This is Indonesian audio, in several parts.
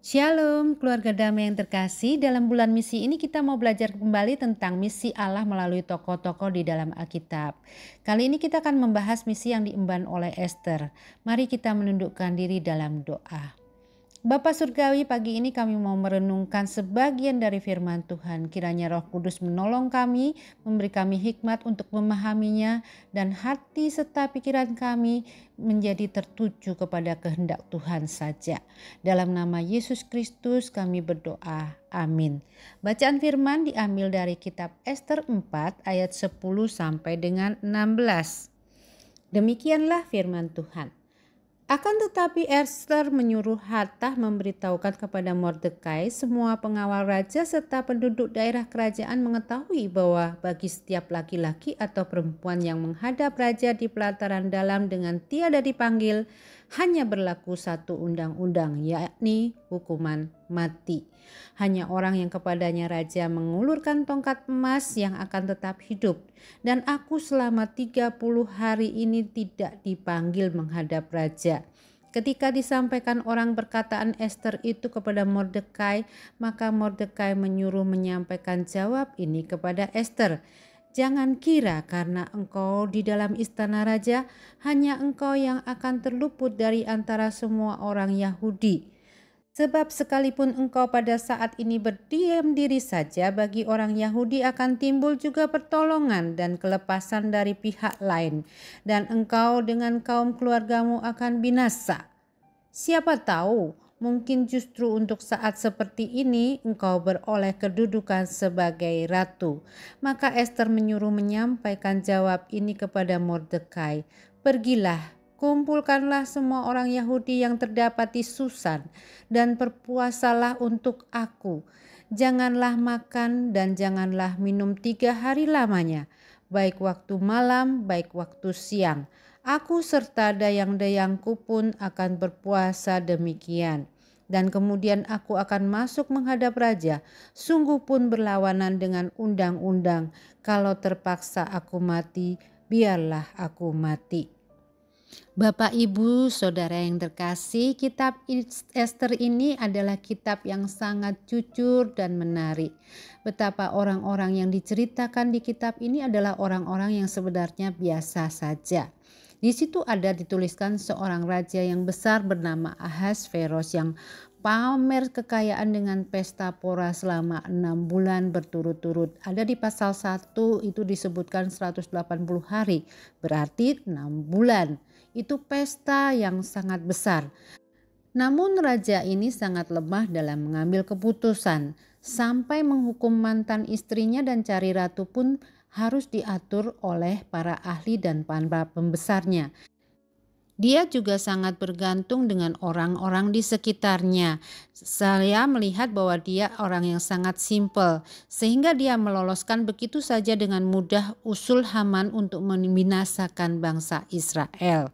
Shalom, keluarga damai yang terkasih. Dalam bulan misi ini kita mau belajar kembali tentang misi Allah melalui tokoh-tokoh di dalam Alkitab. Kali ini kita akan membahas misi yang diemban oleh Esther. Mari kita menundukkan diri dalam doa. Bapak Surgawi, pagi ini kami mau merenungkan sebagian dari firman Tuhan. Kiranya roh kudus menolong kami, memberi kami hikmat untuk memahaminya, dan hati serta pikiran kami menjadi tertuju kepada kehendak Tuhan saja. Dalam nama Yesus Kristus kami berdoa. Amin. Bacaan firman diambil dari kitab Esther 4 ayat 10 sampai dengan 16. Demikianlah firman Tuhan. Akan tetapi Esther menyuruh Hatta memberitahukan kepada Mordekai semua pengawal raja serta penduduk daerah kerajaan mengetahui bahwa bagi setiap laki-laki atau perempuan yang menghadap raja di pelataran dalam dengan tiada dipanggil, hanya berlaku satu undang-undang yakni hukuman mati. Hanya orang yang kepadanya raja mengulurkan tongkat emas yang akan tetap hidup. Dan aku selama 30 hari ini tidak dipanggil menghadap raja. Ketika disampaikan orang perkataan Esther itu kepada Mordekai, maka Mordekai menyuruh menyampaikan jawab ini kepada Esther. Jangan kira karena engkau di dalam istana raja, hanya engkau yang akan terluput dari antara semua orang Yahudi. Sebab sekalipun engkau pada saat ini berdiam diri saja, bagi orang Yahudi akan timbul juga pertolongan dan kelepasan dari pihak lain, dan engkau dengan kaum keluargamu akan binasa. Siapa tahu mungkin justru untuk saat seperti ini engkau beroleh kedudukan sebagai ratu. Maka Esther menyuruh menyampaikan jawab ini kepada Mordekai. Pergilah, kumpulkanlah semua orang Yahudi yang terdapat di Susan dan perpuasalah untuk aku. Janganlah makan dan janganlah minum tiga hari lamanya.' baik waktu malam, baik waktu siang. Aku serta dayang-dayangku pun akan berpuasa demikian. Dan kemudian aku akan masuk menghadap raja. Sungguh pun berlawanan dengan undang-undang. Kalau terpaksa aku mati, biarlah aku mati. Bapak, Ibu, Saudara yang terkasih, kitab Esther ini adalah kitab yang sangat jujur dan menarik. Betapa orang-orang yang diceritakan di kitab ini adalah orang-orang yang sebenarnya biasa saja. Di situ ada dituliskan seorang raja yang besar bernama Ahasveros yang pamer kekayaan dengan pesta pora selama enam bulan berturut-turut. Ada di pasal 1 itu disebutkan 180 hari, berarti enam bulan. Itu pesta yang sangat besar. Namun raja ini sangat lemah dalam mengambil keputusan. Sampai menghukum mantan istrinya dan cari ratu pun harus diatur oleh para ahli dan para pembesarnya. Dia juga sangat bergantung dengan orang-orang di sekitarnya. Saya melihat bahwa dia orang yang sangat simpel, sehingga dia meloloskan begitu saja dengan mudah usul Haman untuk membinasakan bangsa Israel.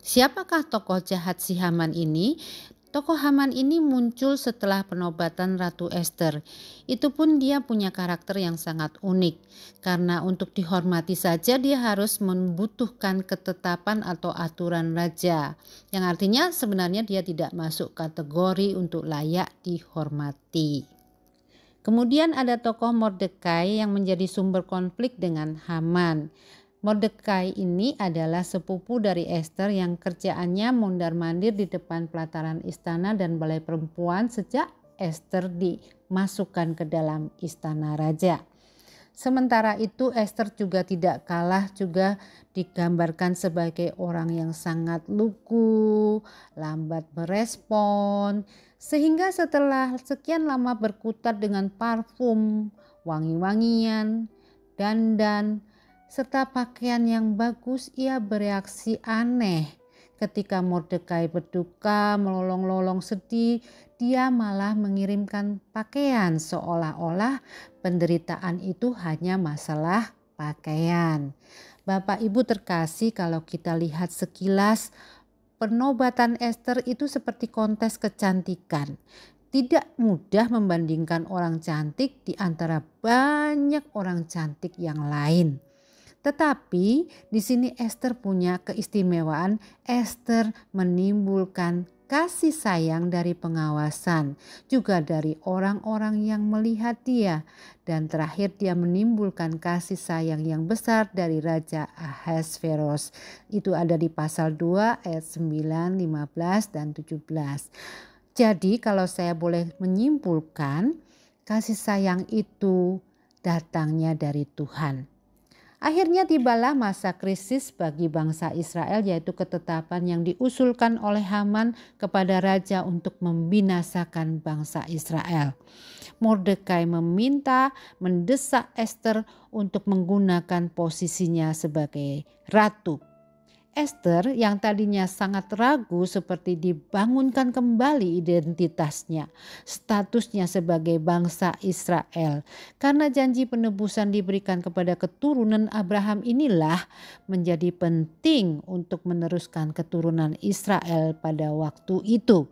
Siapakah tokoh jahat si Haman ini? Tokoh Haman ini muncul setelah penobatan Ratu Esther. Itu pun dia punya karakter yang sangat unik. Karena untuk dihormati saja dia harus membutuhkan ketetapan atau aturan raja. Yang artinya sebenarnya dia tidak masuk kategori untuk layak dihormati. Kemudian ada tokoh Mordekai yang menjadi sumber konflik dengan Haman. Mordekai ini adalah sepupu dari Esther yang kerjaannya mondar-mandir di depan pelataran istana dan balai perempuan sejak Esther dimasukkan ke dalam istana raja. Sementara itu Esther juga tidak kalah juga digambarkan sebagai orang yang sangat lugu, lambat merespon, sehingga setelah sekian lama berkutat dengan parfum, wangi-wangian, dandan, serta pakaian yang bagus, ia bereaksi aneh. Ketika Mordekai berduka, melolong-lolong sedih, dia malah mengirimkan pakaian seolah-olah penderitaan itu hanya masalah pakaian. Bapak Ibu terkasih kalau kita lihat sekilas penobatan Esther itu seperti kontes kecantikan. Tidak mudah membandingkan orang cantik di antara banyak orang cantik yang lain. Tetapi di sini Esther punya keistimewaan, Esther menimbulkan kasih sayang dari pengawasan, juga dari orang-orang yang melihat dia, dan terakhir dia menimbulkan kasih sayang yang besar dari Raja Ahasveros. Itu ada di pasal 2 ayat 9, 15, dan 17. Jadi kalau saya boleh menyimpulkan, kasih sayang itu datangnya dari Tuhan. Akhirnya tibalah masa krisis bagi bangsa Israel yaitu ketetapan yang diusulkan oleh Haman kepada raja untuk membinasakan bangsa Israel. Mordekai meminta mendesak Esther untuk menggunakan posisinya sebagai ratu Esther yang tadinya sangat ragu seperti dibangunkan kembali identitasnya, statusnya sebagai bangsa Israel. Karena janji penebusan diberikan kepada keturunan Abraham inilah menjadi penting untuk meneruskan keturunan Israel pada waktu itu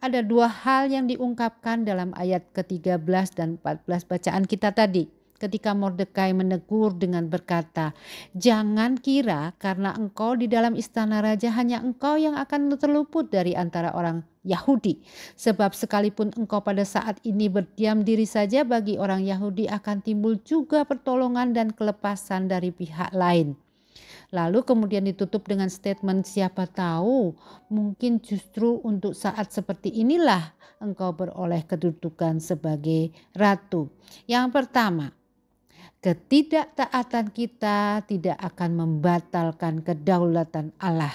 ada dua hal yang diungkapkan dalam ayat ke-13 dan 14 bacaan kita tadi ketika Mordekai menegur dengan berkata, "Jangan kira karena engkau di dalam istana raja hanya engkau yang akan terluput dari antara orang Yahudi, sebab sekalipun engkau pada saat ini berdiam diri saja bagi orang Yahudi akan timbul juga pertolongan dan kelepasan dari pihak lain." Lalu kemudian ditutup dengan statement siapa tahu mungkin justru untuk saat seperti inilah engkau beroleh kedudukan sebagai ratu. Yang pertama, ketidaktaatan kita tidak akan membatalkan kedaulatan Allah.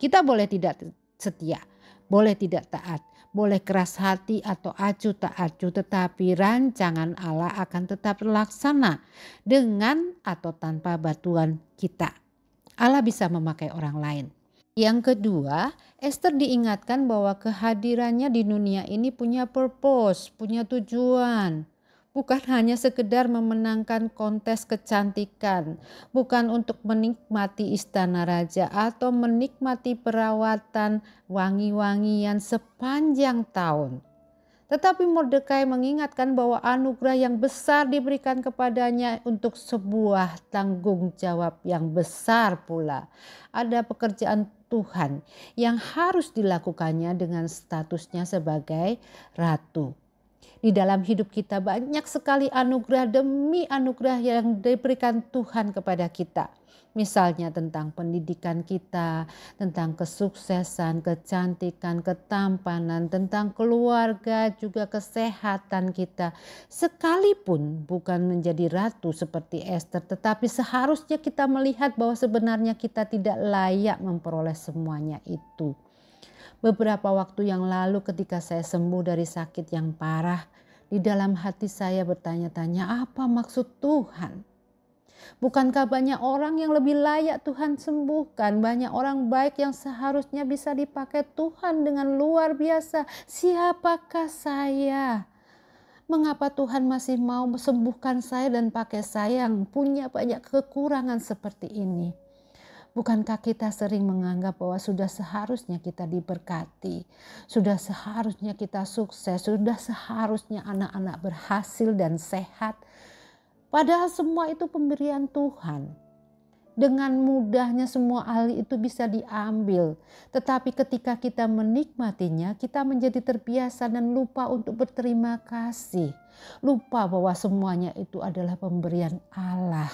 Kita boleh tidak setia, boleh tidak taat, boleh keras hati atau acu tak acu, tetapi rancangan Allah akan tetap terlaksana dengan atau tanpa batuan kita. Allah bisa memakai orang lain. Yang kedua, Esther diingatkan bahwa kehadirannya di dunia ini punya purpose, punya tujuan bukan hanya sekedar memenangkan kontes kecantikan, bukan untuk menikmati istana raja atau menikmati perawatan wangi-wangian sepanjang tahun. Tetapi Mordekai mengingatkan bahwa anugerah yang besar diberikan kepadanya untuk sebuah tanggung jawab yang besar pula. Ada pekerjaan Tuhan yang harus dilakukannya dengan statusnya sebagai ratu. Di dalam hidup kita banyak sekali anugerah demi anugerah yang diberikan Tuhan kepada kita. Misalnya tentang pendidikan kita, tentang kesuksesan, kecantikan, ketampanan, tentang keluarga, juga kesehatan kita. Sekalipun bukan menjadi ratu seperti Esther, tetapi seharusnya kita melihat bahwa sebenarnya kita tidak layak memperoleh semuanya itu. Beberapa waktu yang lalu ketika saya sembuh dari sakit yang parah, di dalam hati saya bertanya-tanya apa maksud Tuhan? Bukankah banyak orang yang lebih layak Tuhan sembuhkan? Banyak orang baik yang seharusnya bisa dipakai Tuhan dengan luar biasa. Siapakah saya? Mengapa Tuhan masih mau sembuhkan saya dan pakai saya yang punya banyak kekurangan seperti ini? Bukankah kita sering menganggap bahwa sudah seharusnya kita diberkati, sudah seharusnya kita sukses, sudah seharusnya anak-anak berhasil dan sehat? Padahal semua itu pemberian Tuhan dengan mudahnya semua hal itu bisa diambil. Tetapi ketika kita menikmatinya, kita menjadi terbiasa dan lupa untuk berterima kasih. Lupa bahwa semuanya itu adalah pemberian Allah.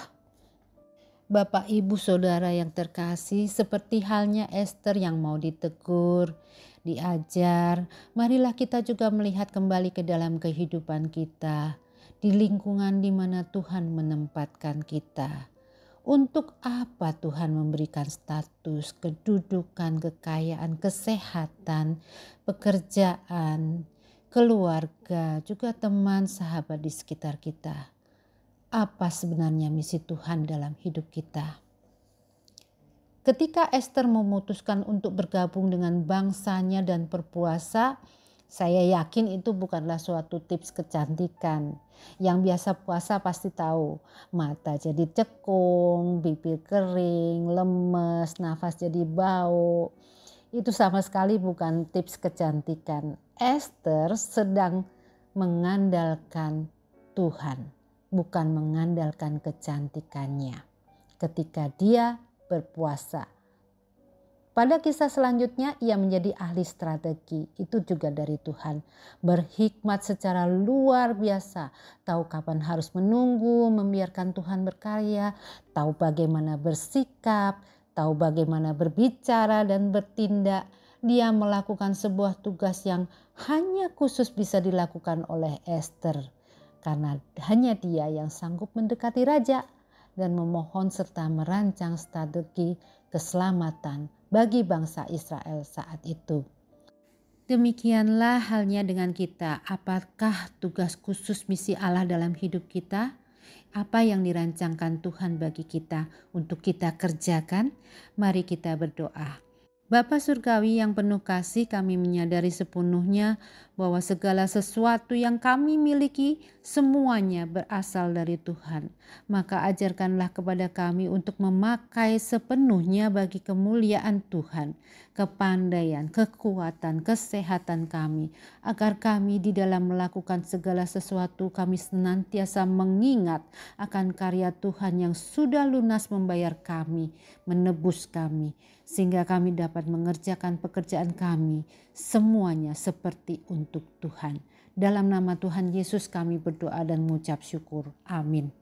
Bapak, Ibu, Saudara yang terkasih, seperti halnya Esther yang mau ditegur, diajar, marilah kita juga melihat kembali ke dalam kehidupan kita, di lingkungan di mana Tuhan menempatkan kita. Untuk apa Tuhan memberikan status, kedudukan, kekayaan, kesehatan, pekerjaan, keluarga, juga teman sahabat di sekitar kita? apa sebenarnya misi Tuhan dalam hidup kita. Ketika Esther memutuskan untuk bergabung dengan bangsanya dan berpuasa, saya yakin itu bukanlah suatu tips kecantikan. Yang biasa puasa pasti tahu, mata jadi cekung, bibir kering, lemes, nafas jadi bau. Itu sama sekali bukan tips kecantikan. Esther sedang mengandalkan Tuhan bukan mengandalkan kecantikannya ketika dia berpuasa. Pada kisah selanjutnya, ia menjadi ahli strategi. Itu juga dari Tuhan, berhikmat secara luar biasa, tahu kapan harus menunggu, membiarkan Tuhan berkarya, tahu bagaimana bersikap, tahu bagaimana berbicara dan bertindak. Dia melakukan sebuah tugas yang hanya khusus bisa dilakukan oleh Esther karena hanya dia yang sanggup mendekati raja dan memohon serta merancang strategi keselamatan bagi bangsa Israel saat itu. Demikianlah halnya dengan kita. Apakah tugas khusus misi Allah dalam hidup kita? Apa yang dirancangkan Tuhan bagi kita untuk kita kerjakan? Mari kita berdoa. Bapa Surgawi yang penuh kasih kami menyadari sepenuhnya bahwa segala sesuatu yang kami miliki semuanya berasal dari Tuhan. Maka ajarkanlah kepada kami untuk memakai sepenuhnya bagi kemuliaan Tuhan, kepandaian, kekuatan, kesehatan kami. Agar kami di dalam melakukan segala sesuatu kami senantiasa mengingat akan karya Tuhan yang sudah lunas membayar kami, menebus kami sehingga kami dapat mengerjakan pekerjaan kami semuanya seperti untuk Tuhan. Dalam nama Tuhan Yesus kami berdoa dan mengucap syukur. Amin.